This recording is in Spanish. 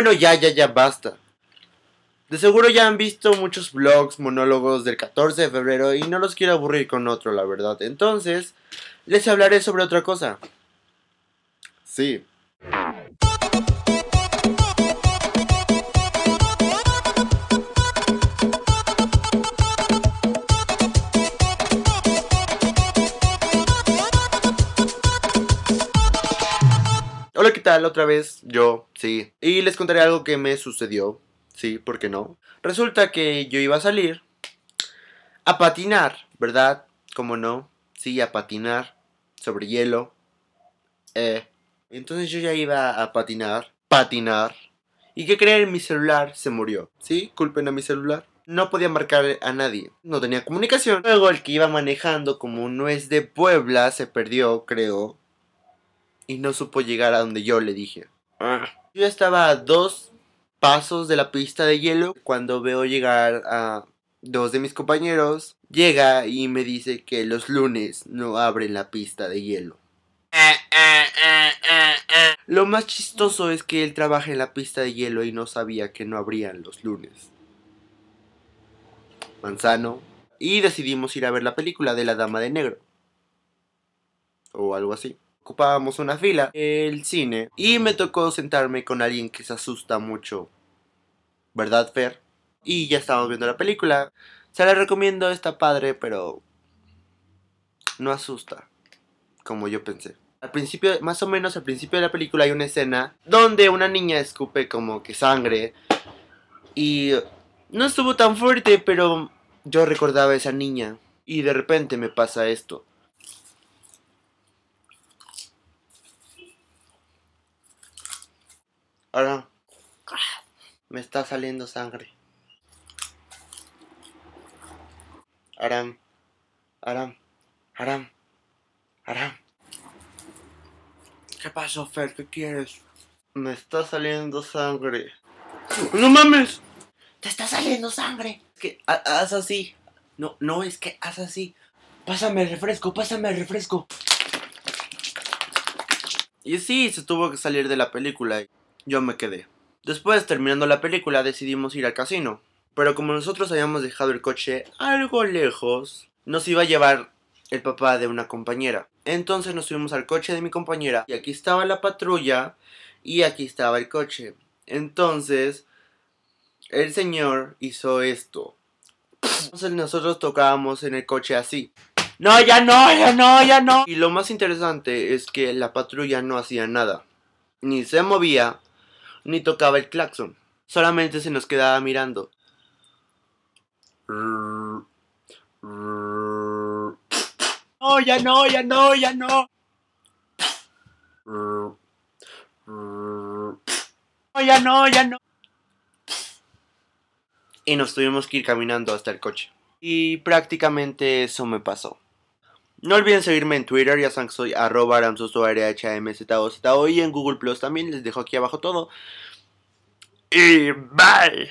bueno, ya, ya, ya, basta. De seguro ya han visto muchos vlogs monólogos del 14 de febrero y no los quiero aburrir con otro, la verdad. Entonces, les hablaré sobre otra cosa. Sí. Hola, ¿qué tal? Otra vez yo, sí. Y les contaré algo que me sucedió, sí, ¿por qué no? Resulta que yo iba a salir a patinar, ¿verdad? Como no, sí, a patinar sobre hielo. Eh. Entonces yo ya iba a patinar, patinar. ¿Y qué creen? Mi celular se murió, ¿sí? Culpen a mi celular. No podía marcar a nadie, no tenía comunicación. Luego el que iba manejando, como no es de Puebla, se perdió, creo y no supo llegar a donde yo le dije. Ah. Yo estaba a dos pasos de la pista de hielo cuando veo llegar a dos de mis compañeros. Llega y me dice que los lunes no abren la pista de hielo. Lo más chistoso es que él trabaja en la pista de hielo y no sabía que no abrían los lunes. Manzano. Y decidimos ir a ver la película de la Dama de Negro. O algo así ocupábamos una fila, el cine, y me tocó sentarme con alguien que se asusta mucho. ¿Verdad, Fer? Y ya estábamos viendo la película. Se la recomiendo, está padre, pero no asusta, como yo pensé. Al principio, más o menos al principio de la película hay una escena donde una niña escupe como que sangre y no estuvo tan fuerte, pero yo recordaba a esa niña y de repente me pasa esto. Aram me está saliendo sangre. Aram, Aram, Aram, Aram. ¿Qué pasó, Fer? ¿Qué quieres? Me está saliendo sangre. ¡No mames! ¡Te está saliendo sangre! Es que haz así. No, no, es que haz así. Pásame el refresco, pásame el refresco. Y sí, se tuvo que salir de la película yo me quedé. Después, terminando la película, decidimos ir al casino. Pero como nosotros habíamos dejado el coche algo lejos, nos iba a llevar el papá de una compañera. Entonces nos subimos al coche de mi compañera y aquí estaba la patrulla y aquí estaba el coche. Entonces, el señor hizo esto. Entonces nosotros tocábamos en el coche así. No, ya no, ya no, ya no. Y lo más interesante es que la patrulla no hacía nada. Ni se movía, ni tocaba el claxon, solamente se nos quedaba mirando. No, ya no, ya no, ya no. No, ya no, ya no. Y nos tuvimos que ir caminando hasta el coche. Y prácticamente eso me pasó. No olviden seguirme en Twitter, ya saben que soy arroba y en Google Plus también, les dejo aquí abajo todo. Y bye.